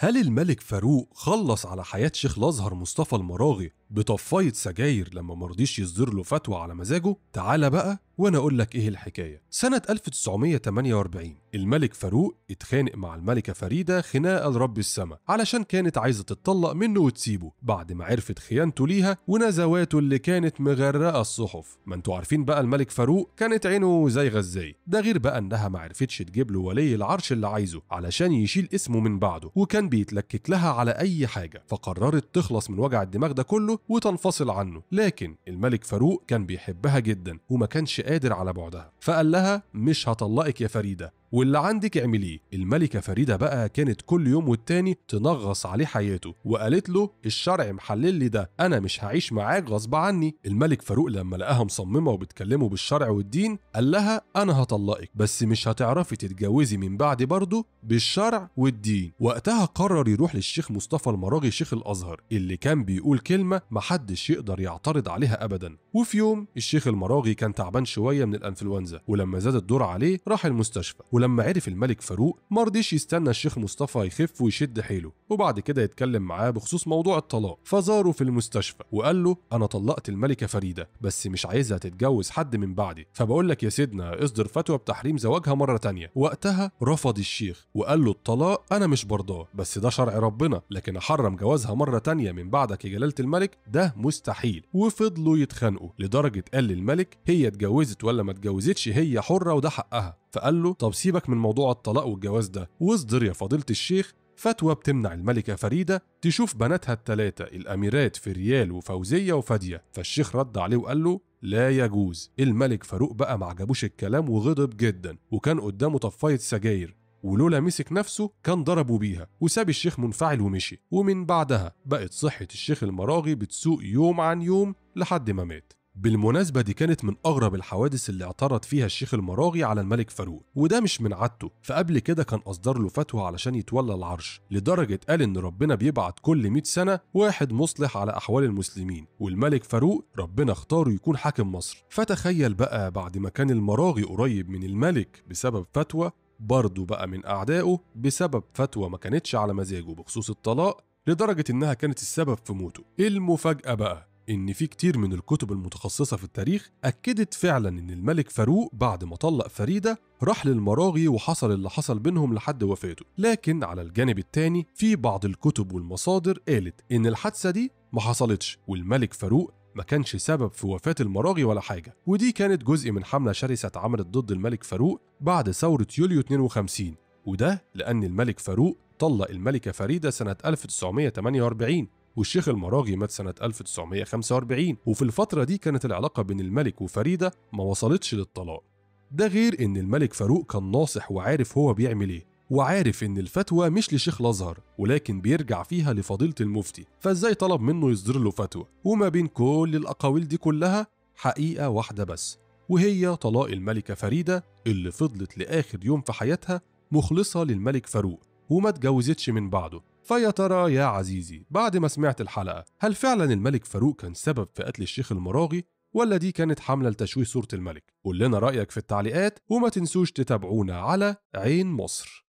هل الملك فاروق خلص على حياة شيخ الأزهر مصطفى المراغي بطفايه سجاير لما مرضيش يصدر له فتوى على مزاجه تعالى بقى وانا اقول لك ايه الحكايه سنه 1948 الملك فاروق اتخانق مع الملكه فريده خناقه لرب السماء علشان كانت عايزه تتطلق منه وتسيبه بعد ما عرفت خيانته ليها ونزواته اللي كانت مغرقه الصحف ما انتوا عارفين بقى الملك فاروق كانت عينه زي غزاي ده غير بقى انها ما عرفتش تجيب له ولي العرش اللي عايزه علشان يشيل اسمه من بعده وكان بيتلكك لها على اي حاجه فقررت تخلص من وجع الدماغ ده كله وتنفصل عنه لكن الملك فاروق كان بيحبها جدا وما كانش قادر على بعدها فقال لها مش هطلقك يا فريده واللي عندك اعمليه الملكة فريدة بقى كانت كل يوم والتاني تنغص عليه حياته وقالت له الشرع محلل لي ده أنا مش هعيش معاك غصب عني الملك فاروق لما لقاها مصممة وبتكلمه بالشرع والدين قال لها أنا هطلقك بس مش هتعرفي تتجوزي من بعد برضه بالشرع والدين وقتها قرر يروح للشيخ مصطفى المراغي شيخ الأزهر اللي كان بيقول كلمة محدش يقدر يعترض عليها أبدا وفي يوم الشيخ المراغي كان تعبان شوية من الأنفلونزا ولما زاد الدور عليه راح المستشفى ولما عرف الملك فاروق ما رضيش يستنى الشيخ مصطفى يخف ويشد حيله وبعد كده يتكلم معاه بخصوص موضوع الطلاق فزاره في المستشفى وقال له انا طلقت الملكه فريده بس مش عايزها تتجوز حد من بعدي فبقول لك يا سيدنا اصدر فتوى بتحريم زواجها مره تانية وقتها رفض الشيخ وقال له الطلاق انا مش برضاه بس ده شرع ربنا لكن احرم جوازها مره تانية من بعدك يا جلاله الملك ده مستحيل وفضلوا يتخانقوا لدرجه قال للملك هي اتجوزت ولا ما اتجوزتش هي حره وده حقها فقال له طب سيبك من موضوع الطلاق والجواز ده واصدر يا فضيلة الشيخ فتوى بتمنع الملكة فريدة تشوف بناتها الثلاثة الأميرات فريال وفوزية وفادية فالشيخ رد عليه وقال له لا يجوز الملك فاروق بقى ما عجبوش الكلام وغضب جدا وكان قدامه طفاية سجاير ولولا مسك نفسه كان ضربه بيها وساب الشيخ منفعل ومشي ومن بعدها بقت صحة الشيخ المراغي بتسوء يوم عن يوم لحد ما مات بالمناسبة دي كانت من أغرب الحوادث اللي اعترض فيها الشيخ المراغي على الملك فاروق وده مش من عادته فقبل كده كان أصدر له فتوى علشان يتولى العرش لدرجة قال إن ربنا بيبعت كل 100 سنة واحد مصلح على أحوال المسلمين والملك فاروق ربنا اختاره يكون حاكم مصر فتخيل بقى بعد ما كان المراغي قريب من الملك بسبب فتوى برضه بقى من أعدائه بسبب فتوى ما كانتش على مزاجه بخصوص الطلاق لدرجة إنها كانت السبب في موته المفاجأة بقى إن في كتير من الكتب المتخصصة في التاريخ أكدت فعلا إن الملك فاروق بعد ما طلق فريدة راح للمراغي وحصل اللي حصل بينهم لحد وفاته لكن على الجانب التاني في بعض الكتب والمصادر قالت إن الحادثة دي ما حصلتش والملك فاروق ما كانش سبب في وفاة المراغي ولا حاجة ودي كانت جزء من حملة شرسة اتعملت ضد الملك فاروق بعد ثورة يوليو 52 وده لأن الملك فاروق طلق الملكة فريدة سنة 1948 والشيخ المراغي مات سنة 1945 وفي الفترة دي كانت العلاقة بين الملك وفريدة ما وصلتش للطلاق ده غير إن الملك فاروق كان ناصح وعارف هو بيعمل إيه وعارف إن الفتوى مش لشيخ الأزهر ولكن بيرجع فيها لفضيلة المفتي فإزاي طلب منه يصدر له فتوى وما بين كل الأقاويل دي كلها حقيقة واحدة بس وهي طلاق الملكة فريدة اللي فضلت لآخر يوم في حياتها مخلصة للملك فاروق وما اتجوزتش من بعده فيا ترى يا عزيزي بعد ما سمعت الحلقة هل فعلا الملك فاروق كان سبب في قتل الشيخ المراغي ولا دي كانت حملة لتشويه صورة الملك قول لنا رأيك في التعليقات وما تنسوش تتابعونا على عين مصر